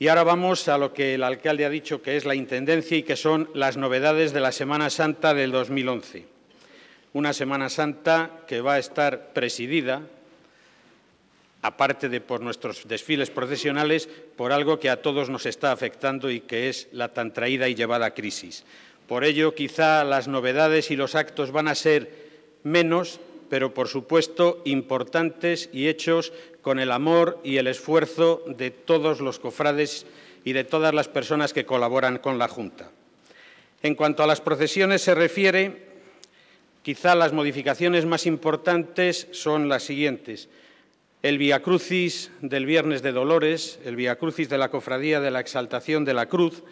Y ahora vamos a lo que el alcalde ha dicho que es la Intendencia y que son las novedades de la Semana Santa del 2011. Una Semana Santa que va a estar presidida, aparte de por nuestros desfiles procesionales, por algo que a todos nos está afectando y que es la tan traída y llevada crisis. Por ello, quizá las novedades y los actos van a ser menos, pero por supuesto importantes y hechos con el amor y el esfuerzo de todos los cofrades y de todas las personas que colaboran con la Junta. En cuanto a las procesiones se refiere, quizá las modificaciones más importantes son las siguientes. El Via Crucis del Viernes de Dolores, el Via Crucis de la Cofradía de la Exaltación de la Cruz,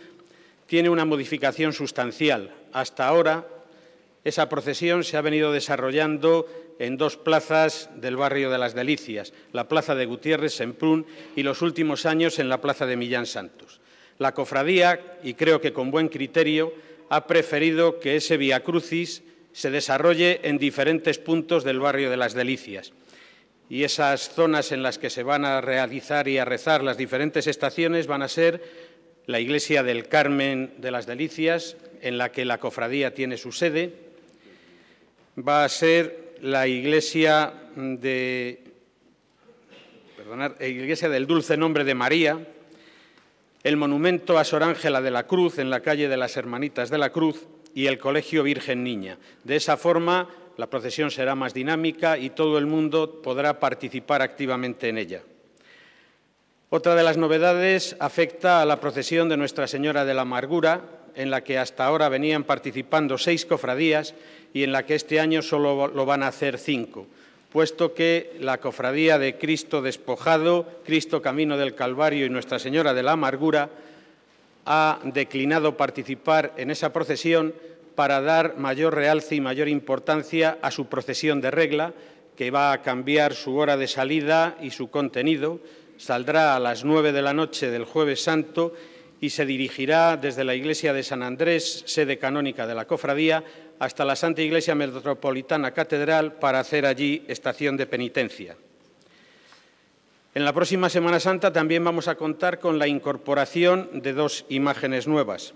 tiene una modificación sustancial. Hasta ahora, esa procesión se ha venido desarrollando en dos plazas del barrio de las Delicias, la plaza de Gutiérrez en Semprún y los últimos años en la plaza de Millán Santos. La cofradía, y creo que con buen criterio, ha preferido que ese Via Crucis se desarrolle en diferentes puntos del barrio de las Delicias. Y esas zonas en las que se van a realizar y a rezar las diferentes estaciones van a ser la iglesia del Carmen de las Delicias, en la que la cofradía tiene su sede, va a ser la iglesia del Dulce Nombre de María, el monumento a Sor Ángela de la Cruz en la calle de las Hermanitas de la Cruz y el Colegio Virgen Niña. De esa forma, la procesión será más dinámica y todo el mundo podrá participar activamente en ella. Otra de las novedades afecta a la procesión de Nuestra Señora de la Amargura, en la que hasta ahora venían participando seis cofradías y en la que este año solo lo van a hacer cinco, puesto que la cofradía de Cristo despojado, Cristo Camino del Calvario y Nuestra Señora de la Amargura ha declinado participar en esa procesión para dar mayor realce y mayor importancia a su procesión de regla, que va a cambiar su hora de salida y su contenido. Saldrá a las nueve de la noche del jueves santo y se dirigirá desde la iglesia de San Andrés, sede canónica de la cofradía, hasta la Santa Iglesia Metropolitana Catedral para hacer allí estación de penitencia. En la próxima Semana Santa también vamos a contar con la incorporación de dos imágenes nuevas.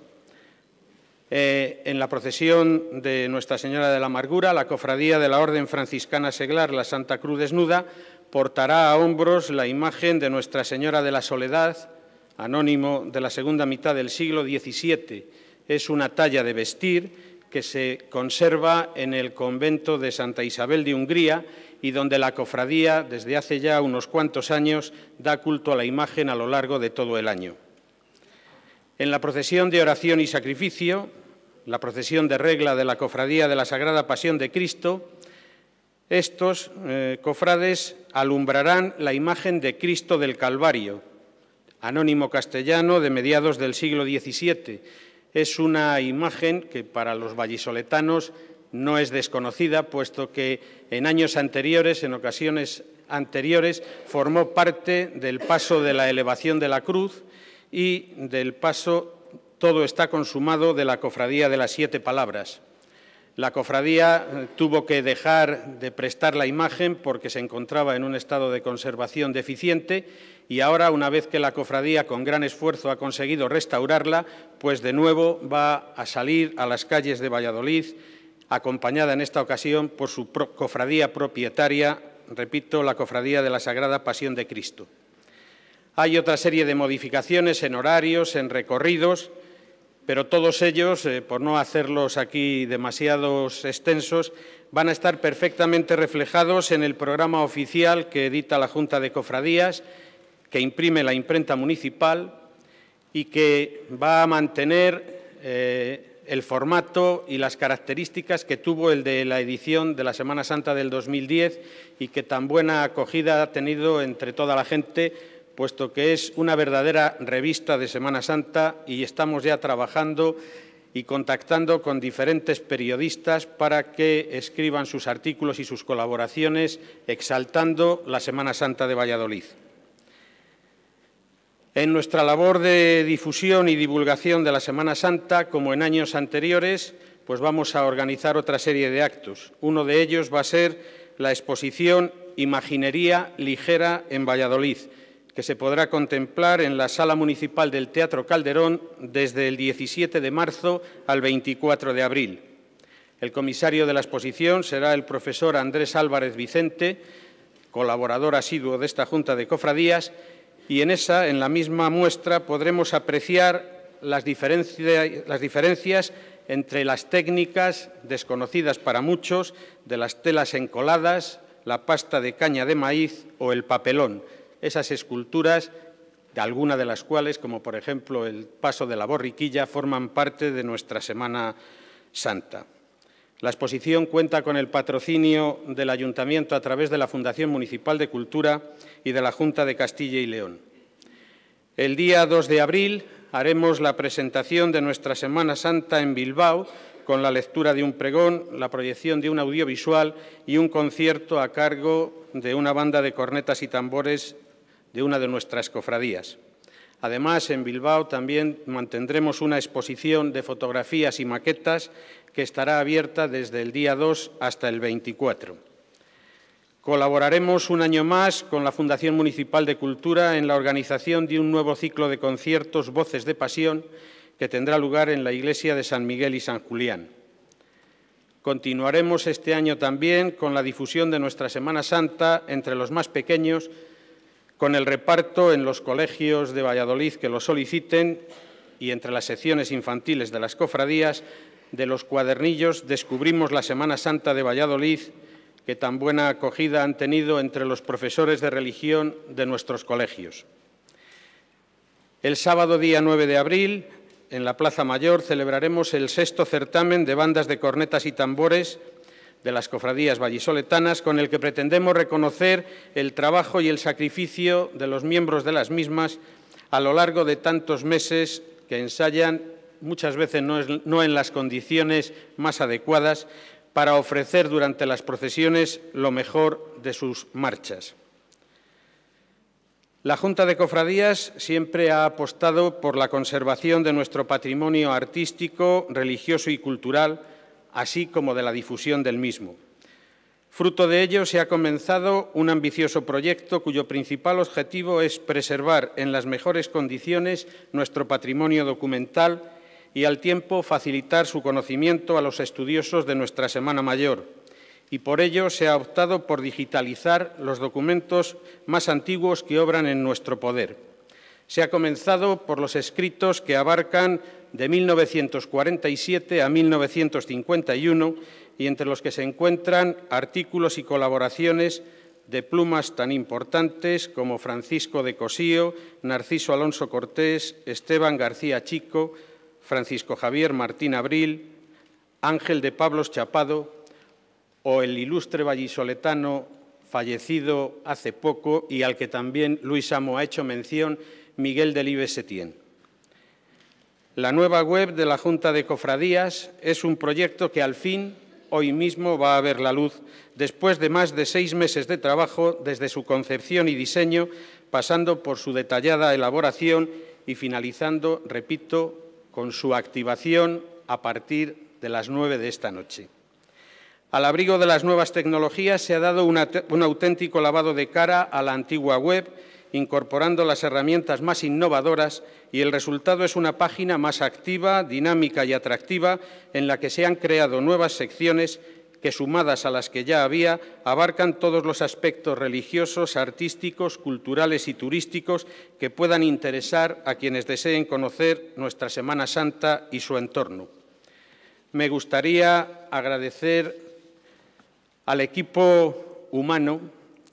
Eh, en la procesión de Nuestra Señora de la Amargura, la cofradía de la Orden Franciscana Seglar, la Santa Cruz Desnuda, portará a hombros la imagen de Nuestra Señora de la Soledad, anónimo de la segunda mitad del siglo XVII. Es una talla de vestir que se conserva en el convento de Santa Isabel de Hungría y donde la cofradía, desde hace ya unos cuantos años, da culto a la imagen a lo largo de todo el año. En la procesión de oración y sacrificio, la procesión de regla de la cofradía de la Sagrada Pasión de Cristo, estos eh, cofrades alumbrarán la imagen de Cristo del Calvario, anónimo castellano de mediados del siglo XVII. Es una imagen que para los vallisoletanos no es desconocida, puesto que en años anteriores, en ocasiones anteriores, formó parte del paso de la elevación de la cruz y del paso Todo está consumado de la Cofradía de las Siete Palabras. La cofradía eh, tuvo que dejar de prestar la imagen porque se encontraba en un estado de conservación deficiente y ahora, una vez que la cofradía con gran esfuerzo ha conseguido restaurarla, pues de nuevo va a salir a las calles de Valladolid, acompañada en esta ocasión por su cofradía propietaria, repito, la cofradía de la Sagrada Pasión de Cristo. Hay otra serie de modificaciones en horarios, en recorridos pero todos ellos, eh, por no hacerlos aquí demasiado extensos, van a estar perfectamente reflejados en el programa oficial que edita la Junta de Cofradías, que imprime la imprenta municipal y que va a mantener eh, el formato y las características que tuvo el de la edición de la Semana Santa del 2010 y que tan buena acogida ha tenido entre toda la gente puesto que es una verdadera revista de Semana Santa y estamos ya trabajando y contactando con diferentes periodistas para que escriban sus artículos y sus colaboraciones exaltando la Semana Santa de Valladolid. En nuestra labor de difusión y divulgación de la Semana Santa, como en años anteriores, pues vamos a organizar otra serie de actos. Uno de ellos va a ser la exposición Imaginería Ligera en Valladolid, que se podrá contemplar en la Sala Municipal del Teatro Calderón desde el 17 de marzo al 24 de abril. El comisario de la exposición será el profesor Andrés Álvarez Vicente, colaborador asiduo de esta Junta de Cofradías, y en esa, en la misma muestra, podremos apreciar las, las diferencias entre las técnicas, desconocidas para muchos, de las telas encoladas, la pasta de caña de maíz o el papelón, esas esculturas, de algunas de las cuales, como por ejemplo el paso de la borriquilla, forman parte de nuestra Semana Santa. La exposición cuenta con el patrocinio del Ayuntamiento a través de la Fundación Municipal de Cultura y de la Junta de Castilla y León. El día 2 de abril haremos la presentación de nuestra Semana Santa en Bilbao con la lectura de un pregón, la proyección de un audiovisual y un concierto a cargo de una banda de cornetas y tambores de una de nuestras cofradías. Además, en Bilbao también mantendremos una exposición de fotografías y maquetas que estará abierta desde el día 2 hasta el 24. Colaboraremos un año más con la Fundación Municipal de Cultura en la organización de un nuevo ciclo de conciertos Voces de Pasión que tendrá lugar en la Iglesia de San Miguel y San Julián. Continuaremos este año también con la difusión de nuestra Semana Santa entre los más pequeños con el reparto en los colegios de Valladolid que lo soliciten y entre las secciones infantiles de las cofradías de los cuadernillos descubrimos la Semana Santa de Valladolid, que tan buena acogida han tenido entre los profesores de religión de nuestros colegios. El sábado día 9 de abril, en la Plaza Mayor, celebraremos el sexto certamen de bandas de cornetas y tambores de las cofradías vallisoletanas, con el que pretendemos reconocer el trabajo y el sacrificio de los miembros de las mismas a lo largo de tantos meses que ensayan, muchas veces no, no en las condiciones más adecuadas, para ofrecer durante las procesiones lo mejor de sus marchas. La Junta de Cofradías siempre ha apostado por la conservación de nuestro patrimonio artístico, religioso y cultural, así como de la difusión del mismo. Fruto de ello se ha comenzado un ambicioso proyecto cuyo principal objetivo es preservar en las mejores condiciones nuestro patrimonio documental y al tiempo facilitar su conocimiento a los estudiosos de nuestra Semana Mayor. Y por ello se ha optado por digitalizar los documentos más antiguos que obran en nuestro poder. Se ha comenzado por los escritos que abarcan de 1947 a 1951 y entre los que se encuentran artículos y colaboraciones de plumas tan importantes como Francisco de Cosío, Narciso Alonso Cortés, Esteban García Chico, Francisco Javier Martín Abril, Ángel de Pablos Chapado o el ilustre vallisoletano fallecido hace poco y al que también Luis Amo ha hecho mención, Miguel delibes Setién. La nueva web de la Junta de Cofradías es un proyecto que al fin, hoy mismo, va a ver la luz después de más de seis meses de trabajo desde su concepción y diseño, pasando por su detallada elaboración y finalizando, repito, con su activación a partir de las nueve de esta noche. Al abrigo de las nuevas tecnologías se ha dado un auténtico lavado de cara a la antigua web incorporando las herramientas más innovadoras y el resultado es una página más activa, dinámica y atractiva en la que se han creado nuevas secciones que sumadas a las que ya había abarcan todos los aspectos religiosos, artísticos, culturales y turísticos que puedan interesar a quienes deseen conocer nuestra Semana Santa y su entorno. Me gustaría agradecer al equipo humano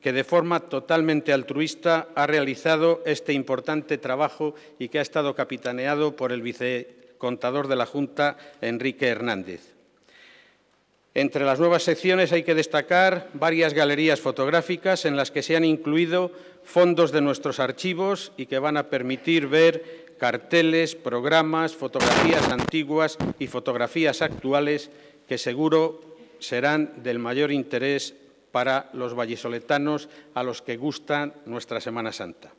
que de forma totalmente altruista ha realizado este importante trabajo y que ha estado capitaneado por el vicecontador de la Junta, Enrique Hernández. Entre las nuevas secciones hay que destacar varias galerías fotográficas en las que se han incluido fondos de nuestros archivos y que van a permitir ver carteles, programas, fotografías antiguas y fotografías actuales que seguro serán del mayor interés para los vallisoletanos a los que gusta nuestra Semana Santa.